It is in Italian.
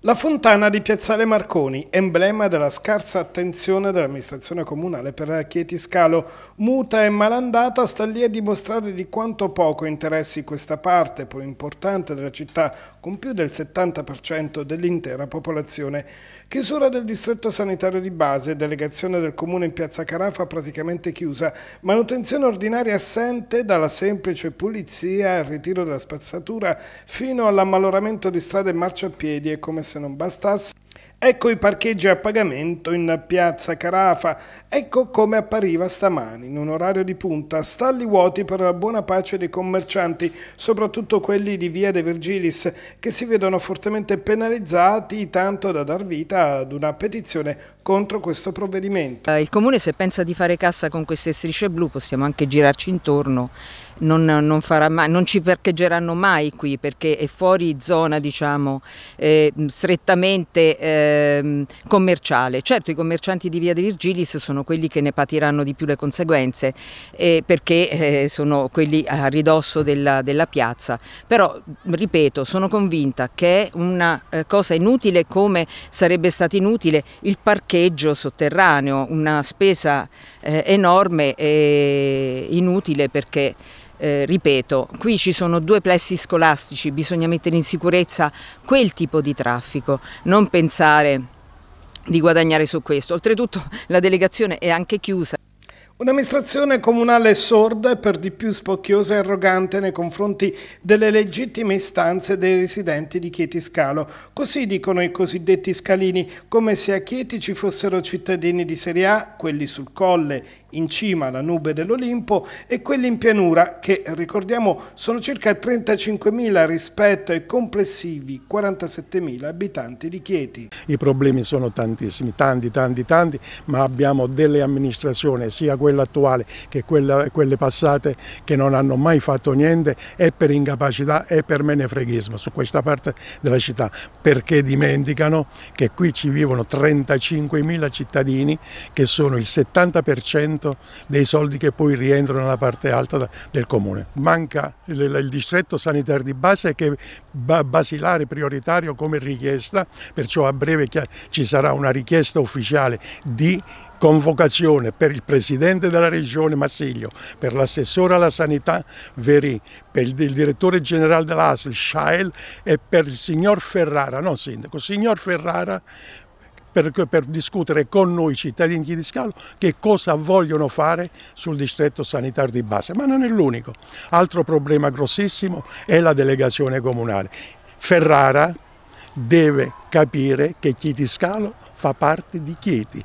La fontana di Piazzale Marconi, emblema della scarsa attenzione dell'amministrazione comunale per la Scalo, muta e malandata, sta lì a dimostrare di quanto poco interessi questa parte, pur importante della città, con più del 70% dell'intera popolazione. Chiusura del distretto sanitario di base, delegazione del comune in Piazza Carafa praticamente chiusa, manutenzione ordinaria assente dalla semplice pulizia al ritiro della spazzatura fino all'ammaloramento di strade e marciapiedi e come si no bastas. Ecco i parcheggi a pagamento in piazza Carafa, ecco come appariva stamani in un orario di punta, stalli vuoti per la buona pace dei commercianti, soprattutto quelli di Via De Virgilis, che si vedono fortemente penalizzati tanto da dar vita ad una petizione contro questo provvedimento. Il Comune se pensa di fare cassa con queste strisce blu possiamo anche girarci intorno, non, non, mai, non ci parcheggeranno mai qui perché è fuori zona diciamo, eh, strettamente... Eh, Ehm, commerciale. Certo i commercianti di Via De Virgilis sono quelli che ne patiranno di più le conseguenze eh, perché eh, sono quelli a ridosso della, della, piazza, però ripeto sono convinta che è una eh, cosa inutile come sarebbe stato inutile il parcheggio sotterraneo, una spesa eh, enorme e inutile perché eh, ripeto, qui ci sono due plessi scolastici, bisogna mettere in sicurezza quel tipo di traffico, non pensare di guadagnare su questo. Oltretutto la delegazione è anche chiusa. Un'amministrazione comunale sorda e per di più spocchiosa e arrogante nei confronti delle legittime istanze dei residenti di Chieti Scalo. Così dicono i cosiddetti scalini, come se a Chieti ci fossero cittadini di Serie A, quelli sul colle, in cima alla nube dell'Olimpo e quelli in pianura che, ricordiamo, sono circa 35.000 rispetto ai complessivi 47.000 abitanti di Chieti. I problemi sono tantissimi, tanti, tanti, tanti, ma abbiamo delle amministrazioni, sia quella attuale che quella, quelle passate, che non hanno mai fatto niente e per incapacità e per menefreghismo su questa parte della città, perché dimenticano che qui ci vivono 35.000 cittadini che sono il 70% 100% dei soldi che poi rientrano nella parte alta del comune. Manca il, distretto sanitario di base che è basilare prioritario come richiesta, perciò a breve ci sarà una richiesta ufficiale di convocazione per il Presidente della Regione Marsiglio, per l'assessore alla sanità Verì, per il direttore generale dell'ASL Shael e per il signor Ferrara, non sindaco, signor Ferrara per, per discutere con noi cittadini di Scalo che cosa vogliono fare sul distretto sanitario di base, ma non è l'unico. Altro problema grossissimo è la delegazione comunale. Ferrara deve capire che Chieti Scalo fa parte di Chieti.